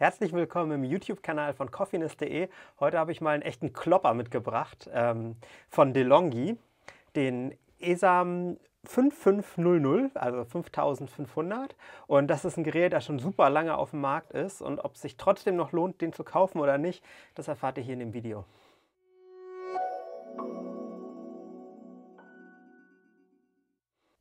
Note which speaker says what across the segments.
Speaker 1: Herzlich willkommen im YouTube-Kanal von Coffinist.de. Heute habe ich mal einen echten Klopper mitgebracht ähm, von DeLonghi, den ESAM 5500, also 5500. Und das ist ein Gerät, das schon super lange auf dem Markt ist. Und ob es sich trotzdem noch lohnt, den zu kaufen oder nicht, das erfahrt ihr hier in dem Video.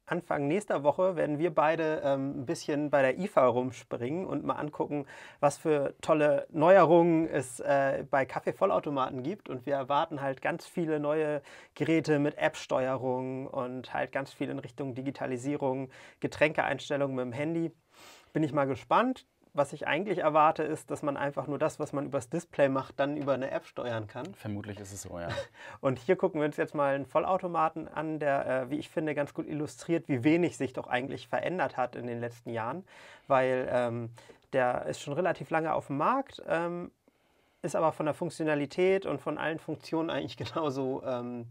Speaker 1: Anfang nächster Woche werden wir beide ähm, ein bisschen bei der IFA rumspringen und mal angucken, was für tolle Neuerungen es äh, bei Kaffeevollautomaten gibt. Und wir erwarten halt ganz viele neue Geräte mit App-Steuerung und halt ganz viel in Richtung Digitalisierung, Getränkeeinstellungen mit dem Handy. Bin ich mal gespannt was ich eigentlich erwarte, ist, dass man einfach nur das, was man übers Display macht, dann über eine App steuern kann. Vermutlich ist es so, ja. Und hier gucken wir uns jetzt mal einen Vollautomaten an, der, äh, wie ich finde, ganz gut illustriert, wie wenig sich doch eigentlich verändert hat in den letzten Jahren, weil ähm, der ist schon relativ lange auf dem Markt, ähm, ist aber von der Funktionalität und von allen Funktionen eigentlich genauso ähm,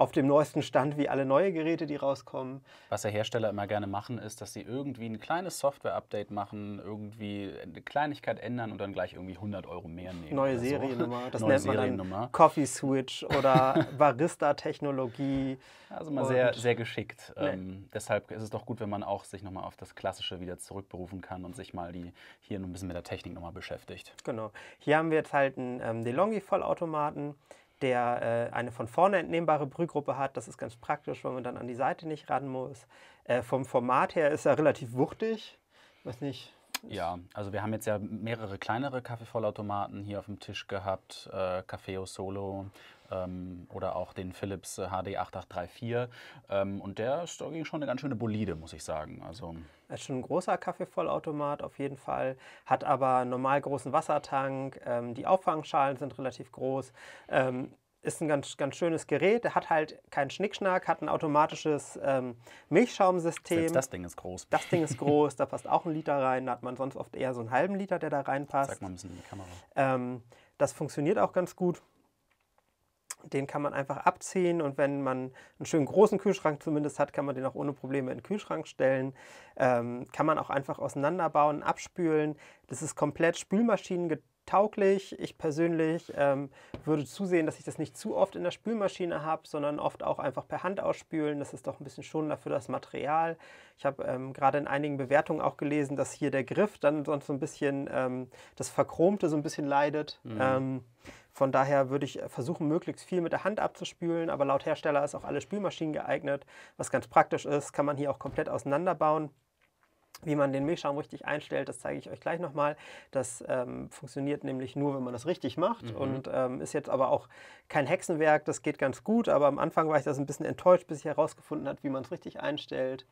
Speaker 1: auf dem neuesten Stand wie alle neue Geräte, die rauskommen. Was der
Speaker 2: Hersteller immer gerne machen, ist, dass sie irgendwie ein kleines Software-Update machen, irgendwie eine Kleinigkeit ändern und dann gleich irgendwie 100 Euro mehr nehmen. Neue so. Seriennummer, das neue nennt Seriennummer. dann
Speaker 1: Coffee Switch oder Barista-Technologie. Also mal sehr, sehr geschickt. Nee.
Speaker 2: Ähm, deshalb ist es doch gut, wenn man auch sich nochmal auf das Klassische wieder zurückberufen kann und sich mal die hier ein bisschen mit der Technik
Speaker 1: nochmal beschäftigt. Genau. Hier haben wir jetzt halt einen ähm, DeLonghi-Vollautomaten der äh, eine von vorne entnehmbare Brühgruppe hat. Das ist ganz praktisch, weil man dann an die Seite nicht ran muss. Äh, vom Format her ist er relativ wuchtig. Ich weiß nicht. Ja, also wir haben jetzt ja
Speaker 2: mehrere kleinere Kaffeevollautomaten hier auf dem Tisch gehabt, äh, Cafeo Solo, ähm, oder auch den Philips HD äh, 8834. Ähm, und der ist ging schon eine ganz schöne Bolide, muss ich sagen. Also
Speaker 1: ist schon ein großer Kaffeevollautomat auf jeden Fall, hat aber einen normal großen Wassertank, ähm, die Auffangschalen sind relativ groß. Ähm, ist ein ganz, ganz schönes Gerät, hat halt keinen Schnickschnack, hat ein automatisches ähm, Milchschaumsystem. Selbst das Ding ist groß. Das Ding ist groß, da passt auch ein Liter rein, da hat man sonst oft eher so einen halben Liter, der da reinpasst. Sag mal ein bisschen in die Kamera. Ähm, das funktioniert auch ganz gut. Den kann man einfach abziehen und wenn man einen schönen großen Kühlschrank zumindest hat, kann man den auch ohne Probleme in den Kühlschrank stellen. Ähm, kann man auch einfach auseinanderbauen, abspülen. Das ist komplett spülmaschinengetrieben tauglich. Ich persönlich ähm, würde zusehen, dass ich das nicht zu oft in der Spülmaschine habe, sondern oft auch einfach per Hand ausspülen. Das ist doch ein bisschen schonender für das Material. Ich habe ähm, gerade in einigen Bewertungen auch gelesen, dass hier der Griff dann sonst so ein bisschen ähm, das Verchromte so ein bisschen leidet. Mhm. Ähm, von daher würde ich versuchen, möglichst viel mit der Hand abzuspülen, aber laut Hersteller ist auch alle Spülmaschinen geeignet, was ganz praktisch ist, kann man hier auch komplett auseinanderbauen. Wie man den Milchschaum richtig einstellt, das zeige ich euch gleich nochmal. Das ähm, funktioniert nämlich nur, wenn man das richtig macht mhm. und ähm, ist jetzt aber auch kein Hexenwerk, das geht ganz gut, aber am Anfang war ich das ein bisschen enttäuscht, bis ich herausgefunden habe, wie man es richtig einstellt.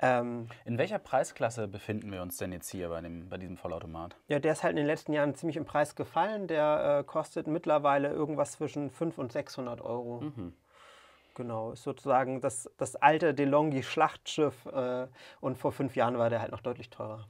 Speaker 1: Ähm,
Speaker 2: in welcher Preisklasse befinden wir uns denn jetzt hier bei, dem, bei diesem Vollautomat?
Speaker 1: Ja, der ist halt in den letzten Jahren ziemlich im Preis gefallen. Der äh, kostet mittlerweile irgendwas zwischen 500 und 600 Euro. Mhm. Genau, ist sozusagen das, das alte DeLonghi-Schlachtschiff äh, und vor fünf Jahren war der halt noch deutlich teurer.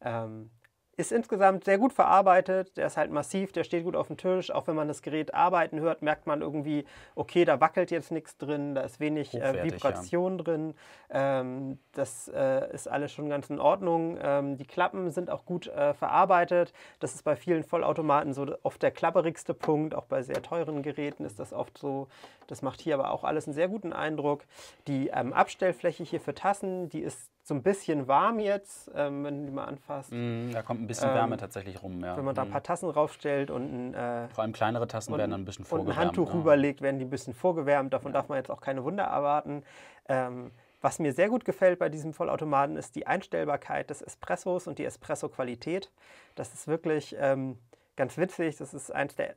Speaker 1: Ähm, ist insgesamt sehr gut verarbeitet, der ist halt massiv, der steht gut auf dem Tisch. Auch wenn man das Gerät arbeiten hört, merkt man irgendwie, okay, da wackelt jetzt nichts drin, da ist wenig äh, Vibration ja. drin. Ähm, das äh, ist alles schon ganz in Ordnung. Ähm, die Klappen sind auch gut äh, verarbeitet. Das ist bei vielen Vollautomaten so oft der klapperigste Punkt. Auch bei sehr teuren Geräten ist das oft so. Das macht hier aber auch alles einen sehr guten Eindruck. Die ähm, Abstellfläche hier für Tassen, die ist so ein bisschen warm jetzt, ähm, wenn du die mal anfasst. Mm, da kommt ein bisschen ähm, Wärme tatsächlich rum, ja. Wenn man da ein mhm. paar Tassen raufstellt und ein, äh, Vor allem
Speaker 2: kleinere Tassen und, werden dann ein bisschen vorgewärmt. Und ein Handtuch ja.
Speaker 1: rüberlegt, werden die ein bisschen vorgewärmt. Davon ja. darf man jetzt auch keine Wunder erwarten. Ähm, was mir sehr gut gefällt bei diesem Vollautomaten ist die Einstellbarkeit des Espressos und die Espresso-Qualität. Das ist wirklich ähm, ganz witzig. Das ist eins der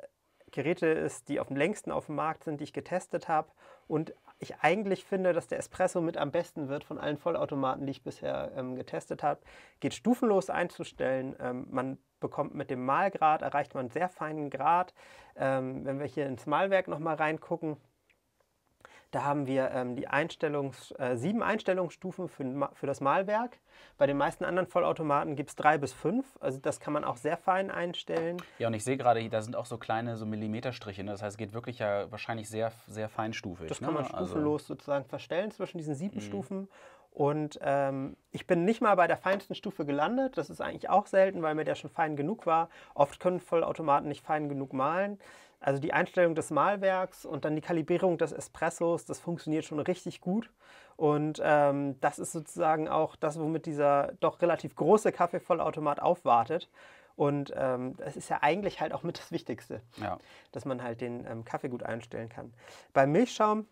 Speaker 1: Geräte ist, die auf dem längsten auf dem Markt sind, die ich getestet habe. Und ich eigentlich finde, dass der Espresso mit am besten wird von allen Vollautomaten, die ich bisher ähm, getestet habe. Geht stufenlos einzustellen. Ähm, man bekommt mit dem Mahlgrad, erreicht man einen sehr feinen Grad. Ähm, wenn wir hier ins Mahlwerk nochmal reingucken, da haben wir ähm, die Einstellungs, äh, sieben Einstellungsstufen für, für, das Malwerk. Bei den meisten anderen Vollautomaten gibt es drei bis fünf. Also das kann man auch sehr fein einstellen.
Speaker 2: Ja, und ich sehe gerade, da sind auch so kleine so Millimeterstriche. Ne? Das heißt, es geht wirklich ja wahrscheinlich sehr, sehr feinstufig. Das ne? kann man ne? Also stufenlos
Speaker 1: also sozusagen verstellen zwischen diesen sieben mhm. Stufen. Und ähm, ich bin nicht mal bei der feinsten Stufe gelandet. Das ist eigentlich auch selten, weil mir der schon fein genug war. Oft können Vollautomaten nicht fein genug malen. Also die Einstellung des Malwerks und dann die Kalibrierung des Espressos, das funktioniert schon richtig gut. Und ähm, das ist sozusagen auch das, womit dieser doch relativ große Kaffeevollautomat aufwartet. Und ähm, das ist ja eigentlich halt auch mit das Wichtigste, ja. dass man halt den ähm, Kaffee gut einstellen kann. Beim Milchschaum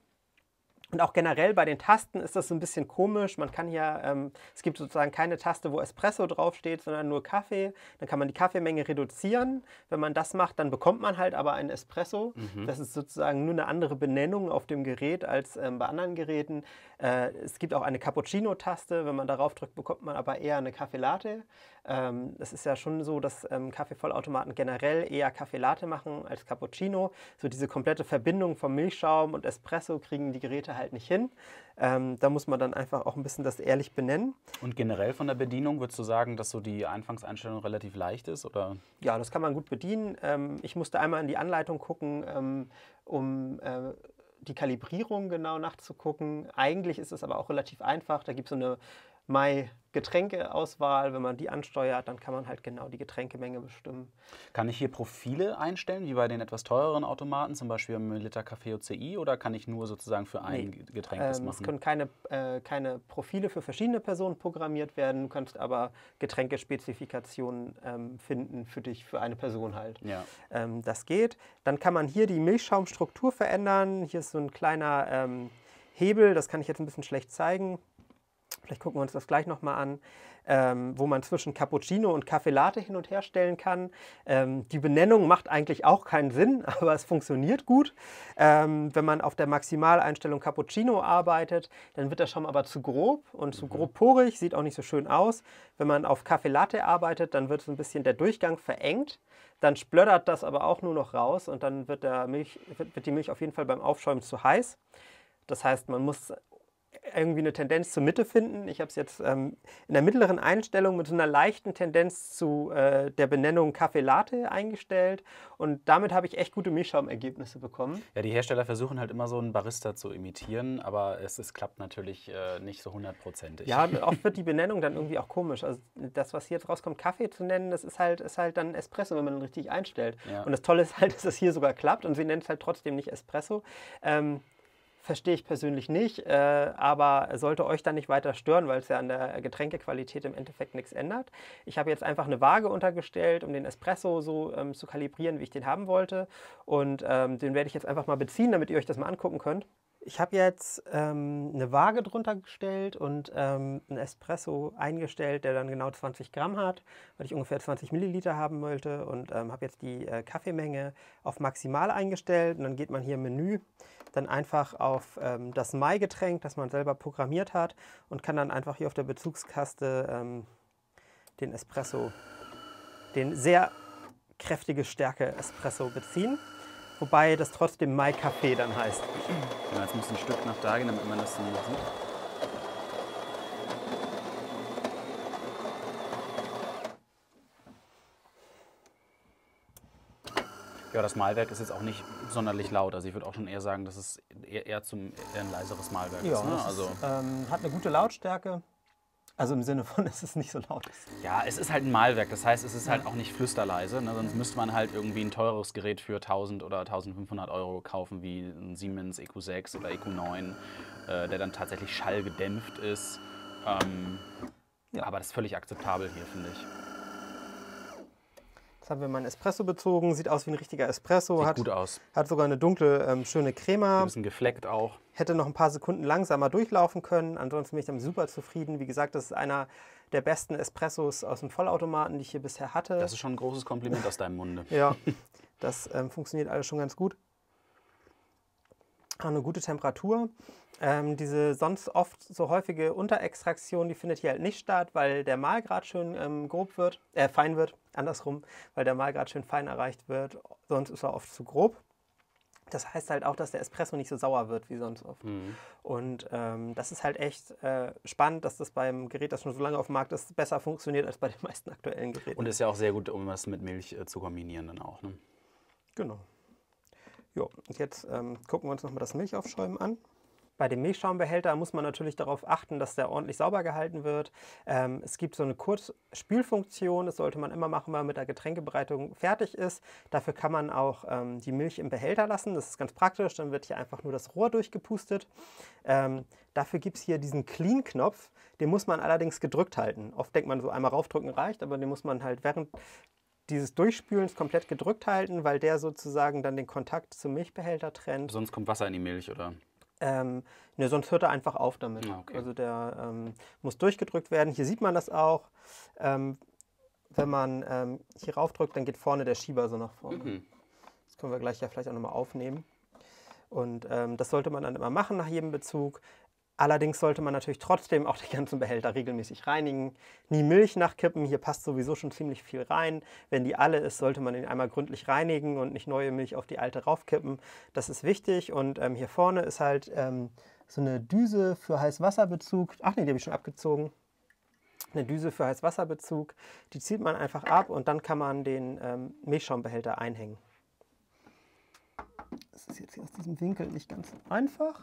Speaker 1: und auch generell bei den Tasten ist das so ein bisschen komisch. Man kann hier, ähm, es gibt sozusagen keine Taste, wo Espresso draufsteht, sondern nur Kaffee. Dann kann man die Kaffeemenge reduzieren. Wenn man das macht, dann bekommt man halt aber ein Espresso. Mhm. Das ist sozusagen nur eine andere Benennung auf dem Gerät als ähm, bei anderen Geräten. Äh, es gibt auch eine Cappuccino-Taste. Wenn man darauf drückt, bekommt man aber eher eine Kaffeelatte. Ähm, es ist ja schon so, dass ähm, Kaffeevollautomaten generell eher Kaffeelatte machen als Cappuccino. So diese komplette Verbindung von Milchschaum und Espresso kriegen die Geräte halt halt nicht hin. Ähm, da muss man dann einfach auch ein bisschen das ehrlich benennen.
Speaker 2: Und generell von der Bedienung würdest du sagen, dass so die Anfangseinstellung relativ
Speaker 1: leicht ist? Oder? Ja, das kann man gut bedienen. Ähm, ich musste einmal in die Anleitung gucken, ähm, um äh, die Kalibrierung genau nachzugucken. Eigentlich ist es aber auch relativ einfach. Da gibt es so eine My Getränkeauswahl, wenn man die ansteuert, dann kann man halt genau die Getränkemenge bestimmen. Kann ich hier Profile einstellen, wie bei den etwas teureren Automaten, zum Beispiel
Speaker 2: im Liter Café OCI, oder kann ich nur sozusagen für ein nee, Getränk das ähm, machen? Es können
Speaker 1: keine, äh, keine Profile für verschiedene Personen programmiert werden, du kannst aber Getränkespezifikationen ähm, finden für dich, für eine Person halt. Ja. Ähm, das geht. Dann kann man hier die Milchschaumstruktur verändern. Hier ist so ein kleiner ähm, Hebel, das kann ich jetzt ein bisschen schlecht zeigen Vielleicht gucken wir uns das gleich nochmal an, ähm, wo man zwischen Cappuccino und Kaffee Latte hin und her stellen kann. Ähm, die Benennung macht eigentlich auch keinen Sinn, aber es funktioniert gut. Ähm, wenn man auf der Maximaleinstellung Cappuccino arbeitet, dann wird der Schaum aber zu grob und zu mhm. grob porig, sieht auch nicht so schön aus. Wenn man auf Kaffee Latte arbeitet, dann wird so ein bisschen der Durchgang verengt. Dann splöttert das aber auch nur noch raus und dann wird, der Milch, wird, wird die Milch auf jeden Fall beim Aufschäumen zu heiß. Das heißt, man muss irgendwie eine Tendenz zur Mitte finden. Ich habe es jetzt ähm, in der mittleren Einstellung mit so einer leichten Tendenz zu äh, der Benennung Kaffee Latte eingestellt und damit habe ich echt gute Milchschaumergebnisse bekommen.
Speaker 2: Ja, die Hersteller versuchen halt immer so einen Barista zu imitieren, aber es, es klappt natürlich äh, nicht so hundertprozentig. Ja, oft
Speaker 1: wird die Benennung dann irgendwie auch komisch. Also das, was hier draus kommt, Kaffee zu nennen, das ist halt, ist halt dann Espresso, wenn man ihn richtig einstellt. Ja. Und das Tolle ist halt, dass es das hier sogar klappt und sie nennen es halt trotzdem nicht Espresso. Ähm, Verstehe ich persönlich nicht, äh, aber sollte euch dann nicht weiter stören, weil es ja an der Getränkequalität im Endeffekt nichts ändert. Ich habe jetzt einfach eine Waage untergestellt, um den Espresso so ähm, zu kalibrieren, wie ich den haben wollte. Und ähm, den werde ich jetzt einfach mal beziehen, damit ihr euch das mal angucken könnt. Ich habe jetzt ähm, eine Waage drunter gestellt und ähm, einen Espresso eingestellt, der dann genau 20 Gramm hat, weil ich ungefähr 20 Milliliter haben wollte und ähm, habe jetzt die äh, Kaffeemenge auf maximal eingestellt und dann geht man hier im Menü dann einfach auf ähm, das Mai-Getränk, das man selber programmiert hat und kann dann einfach hier auf der Bezugskaste ähm, den Espresso, den sehr kräftige Stärke Espresso beziehen wobei das trotzdem Mai Café dann heißt. Ja,
Speaker 2: jetzt muss ein Stück nach da gehen, damit man das dann sieht. Ja, das Malwerk ist jetzt auch nicht sonderlich laut. Also ich würde auch schon eher sagen, dass es eher, eher, zum, eher ein leiseres Malwerk ja, ne? ist. Ne? Also ist,
Speaker 1: ähm, hat eine gute Lautstärke, also im Sinne von, dass es nicht so laut ist. Ja, es ist halt ein Malwerk.
Speaker 2: Das heißt, es ist halt auch nicht flüsterleise. Ne? Sonst müsste man halt irgendwie ein teures Gerät für 1000 oder 1500 Euro kaufen, wie ein Siemens EQ6 oder EQ9, äh, der dann tatsächlich schallgedämpft ist. Ähm, ja. Aber das ist völlig akzeptabel hier, finde ich.
Speaker 1: Jetzt haben wir mal Espresso bezogen. Sieht aus wie ein richtiger Espresso. Sieht hat, gut aus. Hat sogar eine dunkle, ähm, schöne Crema. Ein bisschen gefleckt auch. Hätte noch ein paar Sekunden langsamer durchlaufen können. Ansonsten bin ich damit super zufrieden. Wie gesagt, das ist einer der besten Espressos aus dem Vollautomaten, die ich hier bisher hatte. Das ist schon ein großes Kompliment aus deinem Munde. ja, das ähm, funktioniert alles schon ganz gut eine gute Temperatur. Ähm, diese sonst oft so häufige Unterextraktion, die findet hier halt nicht statt, weil der Mahlgrad schön ähm, grob wird, äh, fein wird, andersrum, weil der Mahlgrad schön fein erreicht wird, sonst ist er oft zu grob. Das heißt halt auch, dass der Espresso nicht so sauer wird wie sonst oft. Mhm. Und ähm, das ist halt echt äh, spannend, dass das beim Gerät, das schon so lange auf dem Markt ist, besser funktioniert als bei den meisten aktuellen Geräten. Und
Speaker 2: ist ja auch sehr gut, um was mit Milch äh, zu kombinieren dann auch. Ne?
Speaker 1: Genau. Jo, und jetzt ähm, gucken wir uns nochmal das Milchaufschäumen an. Bei dem Milchschaumbehälter muss man natürlich darauf achten, dass der ordentlich sauber gehalten wird. Ähm, es gibt so eine Kurzspülfunktion, das sollte man immer machen, wenn man mit der Getränkebereitung fertig ist. Dafür kann man auch ähm, die Milch im Behälter lassen, das ist ganz praktisch, dann wird hier einfach nur das Rohr durchgepustet. Ähm, dafür gibt es hier diesen Clean-Knopf, den muss man allerdings gedrückt halten. Oft denkt man so, einmal raufdrücken reicht, aber den muss man halt während dieses Durchspülens komplett gedrückt halten, weil der sozusagen dann den Kontakt zum Milchbehälter trennt.
Speaker 2: Sonst kommt Wasser in die Milch, oder?
Speaker 1: Ähm, ne, sonst hört er einfach auf damit. Ah, okay. Also der ähm, muss durchgedrückt werden. Hier sieht man das auch. Ähm, wenn man ähm, hier raufdrückt, dann geht vorne der Schieber so nach vorne. Mhm. Das können wir gleich ja vielleicht auch nochmal aufnehmen. Und ähm, das sollte man dann immer machen nach jedem Bezug. Allerdings sollte man natürlich trotzdem auch die ganzen Behälter regelmäßig reinigen. Nie Milch nachkippen, hier passt sowieso schon ziemlich viel rein. Wenn die alle ist, sollte man den einmal gründlich reinigen und nicht neue Milch auf die alte raufkippen. Das ist wichtig und ähm, hier vorne ist halt ähm, so eine Düse für Heißwasserbezug. Ach nee, die habe ich schon abgezogen. Eine Düse für Heißwasserbezug. Die zieht man einfach ab und dann kann man den ähm, Milchschaumbehälter einhängen. Das ist jetzt hier aus diesem Winkel nicht ganz einfach,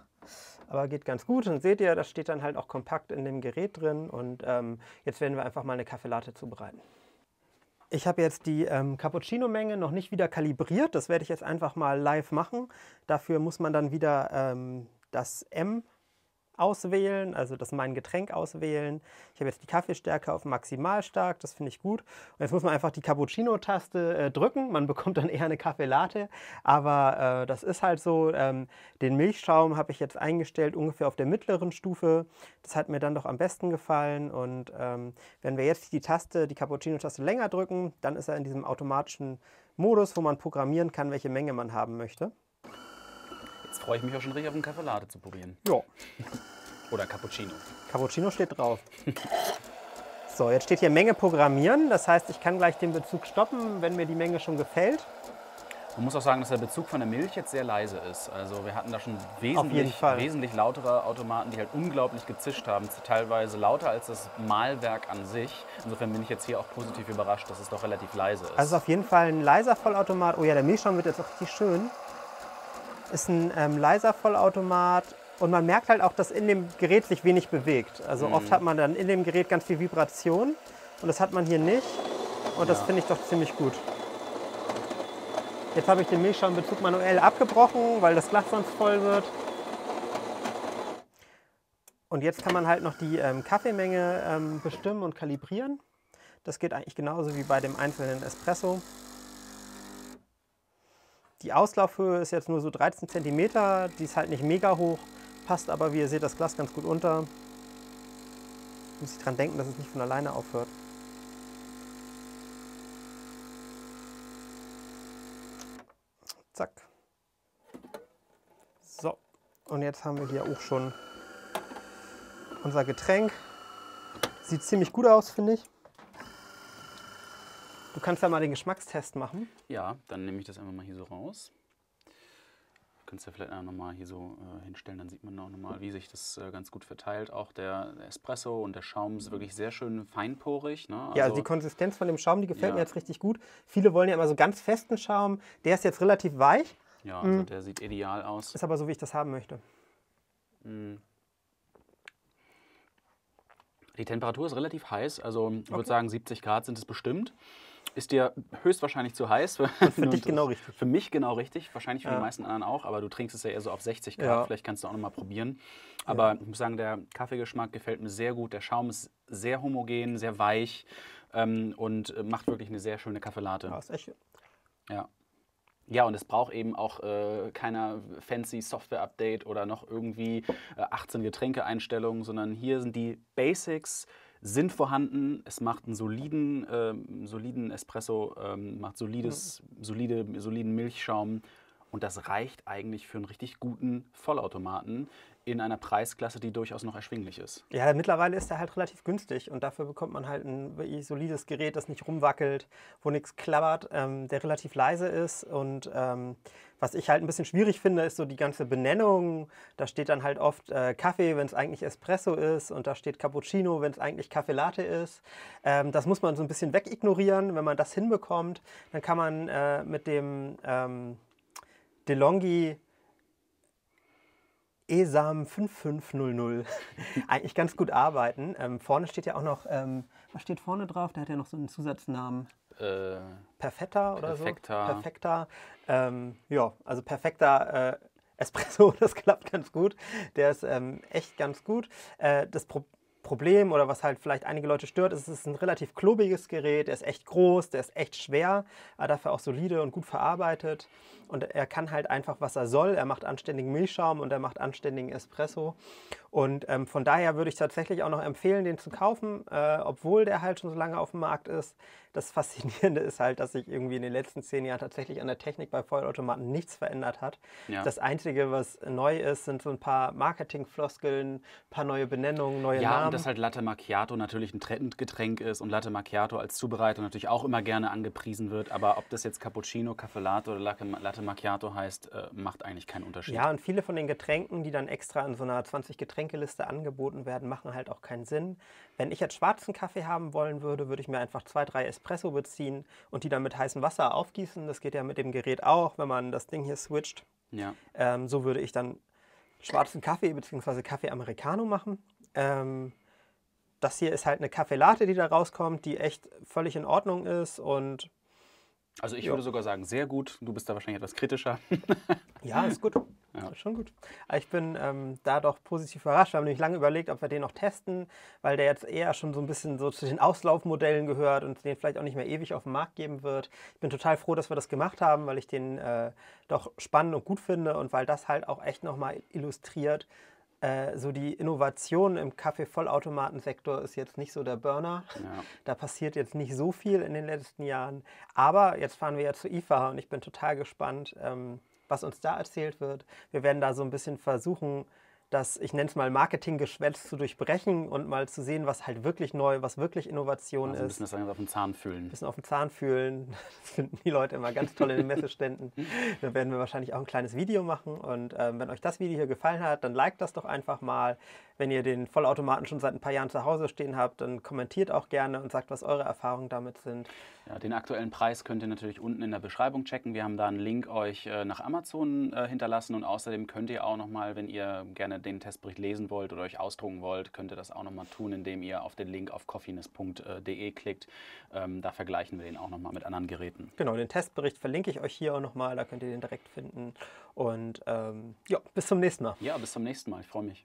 Speaker 1: aber geht ganz gut. Und seht ihr, das steht dann halt auch kompakt in dem Gerät drin. Und ähm, jetzt werden wir einfach mal eine Kaffeelatte zubereiten. Ich habe jetzt die ähm, Cappuccino-Menge noch nicht wieder kalibriert. Das werde ich jetzt einfach mal live machen. Dafür muss man dann wieder ähm, das M auswählen, also das mein Getränk auswählen. Ich habe jetzt die Kaffeestärke auf maximal stark, das finde ich gut. Und jetzt muss man einfach die Cappuccino-Taste äh, drücken, man bekommt dann eher eine Kaffeelatte, aber äh, das ist halt so. Ähm, den Milchschaum habe ich jetzt eingestellt ungefähr auf der mittleren Stufe, das hat mir dann doch am besten gefallen und ähm, wenn wir jetzt die Taste, die Cappuccino-Taste länger drücken, dann ist er in diesem automatischen Modus, wo man programmieren kann, welche Menge man haben möchte.
Speaker 2: Jetzt freue ich mich auch schon richtig auf einen Kaffeelade zu probieren. Ja. Oder Cappuccino.
Speaker 1: Cappuccino steht drauf. so, jetzt steht hier Menge programmieren. Das heißt, ich kann gleich den Bezug stoppen, wenn mir die Menge schon gefällt.
Speaker 2: Man muss auch sagen, dass der Bezug von der Milch jetzt sehr leise ist. Also wir hatten da schon wesentlich, wesentlich lautere Automaten, die halt unglaublich gezischt haben. Teilweise lauter als das Mahlwerk an sich. Insofern bin ich jetzt hier auch positiv überrascht, dass es doch relativ leise ist. Also
Speaker 1: auf jeden Fall ein leiser Vollautomat. Oh ja, der Milchschaum wird jetzt auch richtig schön ist ein ähm, leiser Vollautomat und man merkt halt auch, dass in dem Gerät sich wenig bewegt. Also mhm. oft hat man dann in dem Gerät ganz viel Vibration und das hat man hier nicht und das finde ich doch ziemlich gut. Jetzt habe ich den Milchschaumbezug manuell abgebrochen, weil das Glas sonst voll wird. Und jetzt kann man halt noch die ähm, Kaffeemenge ähm, bestimmen und kalibrieren. Das geht eigentlich genauso wie bei dem einzelnen Espresso. Die Auslaufhöhe ist jetzt nur so 13 cm, die ist halt nicht mega hoch, passt aber, wie ihr seht, das Glas ganz gut unter. Muss ich dran denken, dass es nicht von alleine aufhört. Zack. So, und jetzt haben wir hier auch schon unser Getränk. Sieht ziemlich gut aus, finde ich. Du kannst ja mal den Geschmackstest machen.
Speaker 2: Ja, dann nehme ich das einfach mal hier so raus. Du kannst ja vielleicht auch nochmal hier so äh, hinstellen, dann sieht man auch nochmal, wie sich das äh, ganz gut verteilt. Auch der Espresso und der Schaum ist wirklich sehr schön feinporig. Ne? Also ja, also die
Speaker 1: Konsistenz von dem Schaum, die gefällt ja. mir jetzt richtig gut. Viele wollen ja immer so ganz festen Schaum. Der ist jetzt relativ weich. Ja, mm. also mhm. der sieht ideal aus. Ist aber so, wie ich das haben möchte.
Speaker 2: Mhm. Die Temperatur ist relativ heiß, also ich okay. würde sagen 70 Grad sind es bestimmt ist dir höchstwahrscheinlich zu heiß. Für, für dich genau richtig. Für mich genau richtig, wahrscheinlich für ja. die meisten anderen auch, aber du trinkst es ja eher so auf 60 Grad, ja. vielleicht kannst du auch nochmal probieren. Aber ja. ich muss sagen, der Kaffeegeschmack gefällt mir sehr gut. Der Schaum ist sehr homogen, sehr weich ähm, und äh, macht wirklich eine sehr schöne Kaffeelatte. Ja, ist echt. Ja. Ja, und es braucht eben auch äh, keiner fancy Software-Update oder noch irgendwie äh, 18 Getränke-Einstellungen, sondern hier sind die Basics sind vorhanden. Es macht einen soliden, ähm, soliden Espresso, ähm, macht solides, solide, soliden Milchschaum und das reicht eigentlich für einen richtig guten Vollautomaten in einer Preisklasse, die durchaus noch erschwinglich ist.
Speaker 1: Ja, mittlerweile ist er halt relativ günstig und dafür bekommt man halt ein wirklich solides Gerät, das nicht rumwackelt, wo nichts klappert, ähm, der relativ leise ist. Und ähm, was ich halt ein bisschen schwierig finde, ist so die ganze Benennung. Da steht dann halt oft äh, Kaffee, wenn es eigentlich Espresso ist und da steht Cappuccino, wenn es eigentlich Kaffee Latte ist. Ähm, das muss man so ein bisschen wegignorieren. Wenn man das hinbekommt, dann kann man äh, mit dem ähm, DeLonghi ESAM 5500 eigentlich ganz gut arbeiten. Ähm, vorne steht ja auch noch, ähm, was steht vorne drauf? Der hat ja noch so einen Zusatznamen. Äh, Perfetta oder perfekter. so? Perfekta. Ähm, ja, also perfekter äh, Espresso, das klappt ganz gut. Der ist ähm, echt ganz gut. Äh, das Problem Problem oder was halt vielleicht einige Leute stört, ist, es ist ein relativ klobiges Gerät, der ist echt groß, der ist echt schwer, aber äh, dafür auch solide und gut verarbeitet und er kann halt einfach, was er soll. Er macht anständigen Milchschaum und er macht anständigen Espresso und ähm, von daher würde ich tatsächlich auch noch empfehlen, den zu kaufen, äh, obwohl der halt schon so lange auf dem Markt ist. Das Faszinierende ist halt, dass sich irgendwie in den letzten zehn Jahren tatsächlich an der Technik bei Vollautomaten nichts verändert hat. Ja. Das Einzige, was neu ist, sind so ein paar Marketingfloskeln, ein paar neue Benennungen, neue ja, Namen dass
Speaker 2: halt Latte Macchiato natürlich ein Trendgetränk ist und Latte Macchiato als Zubereiter natürlich auch immer gerne angepriesen wird. Aber ob das jetzt Cappuccino, Caffè Latte oder Latte Macchiato heißt, äh, macht eigentlich keinen Unterschied. Ja, und
Speaker 1: viele von den Getränken, die dann extra in so einer 20-Getränkeliste angeboten werden, machen halt auch keinen Sinn. Wenn ich jetzt schwarzen Kaffee haben wollen würde, würde ich mir einfach zwei, drei Espresso beziehen und die dann mit heißem Wasser aufgießen. Das geht ja mit dem Gerät auch, wenn man das Ding hier switcht. Ja. Ähm, so würde ich dann schwarzen Kaffee bzw. Kaffee Americano machen. Ähm, das hier ist halt eine Kaffeelate, die da rauskommt, die echt völlig in Ordnung ist und.
Speaker 2: Also ich jo. würde sogar sagen, sehr gut. Du bist da wahrscheinlich etwas kritischer.
Speaker 1: ja, ist gut. Ja. Ist schon gut. ich bin ähm, da doch positiv überrascht. Wir haben nämlich lange überlegt, ob wir den noch testen, weil der jetzt eher schon so ein bisschen so zu den Auslaufmodellen gehört und den vielleicht auch nicht mehr ewig auf den Markt geben wird. Ich bin total froh, dass wir das gemacht haben, weil ich den äh, doch spannend und gut finde und weil das halt auch echt nochmal illustriert, äh, so die Innovation im Kaffee-Vollautomatensektor ist jetzt nicht so der Burner. Ja. Da passiert jetzt nicht so viel in den letzten Jahren. Aber jetzt fahren wir ja zu IFA und ich bin total gespannt, ähm, was uns da erzählt wird. Wir werden da so ein bisschen versuchen, das, ich nenne es mal Marketinggeschwätz zu durchbrechen und mal zu sehen, was halt wirklich neu, was wirklich Innovation also ein bisschen ist. Bisschen auf den Zahn fühlen. Ein bisschen auf den Zahn fühlen. Das finden die Leute immer ganz toll in den Messeständen. da werden wir wahrscheinlich auch ein kleines Video machen. Und ähm, wenn euch das Video hier gefallen hat, dann liked das doch einfach mal. Wenn ihr den Vollautomaten schon seit ein paar Jahren zu Hause stehen habt, dann kommentiert auch gerne und sagt, was eure Erfahrungen damit sind. Ja, den aktuellen
Speaker 2: Preis könnt ihr natürlich unten in der Beschreibung checken. Wir haben da einen Link euch äh, nach Amazon äh, hinterlassen und außerdem könnt ihr auch nochmal, wenn ihr gerne ihr den Testbericht lesen wollt oder euch ausdrucken wollt, könnt ihr das auch nochmal tun, indem ihr auf den Link auf coffeeness.de äh, klickt. Ähm, da vergleichen wir den auch nochmal mit anderen Geräten.
Speaker 1: Genau, den Testbericht verlinke ich euch hier auch nochmal, da könnt ihr den direkt finden. Und ähm, ja, bis zum nächsten Mal.
Speaker 2: Ja, bis zum nächsten Mal. Ich freue mich.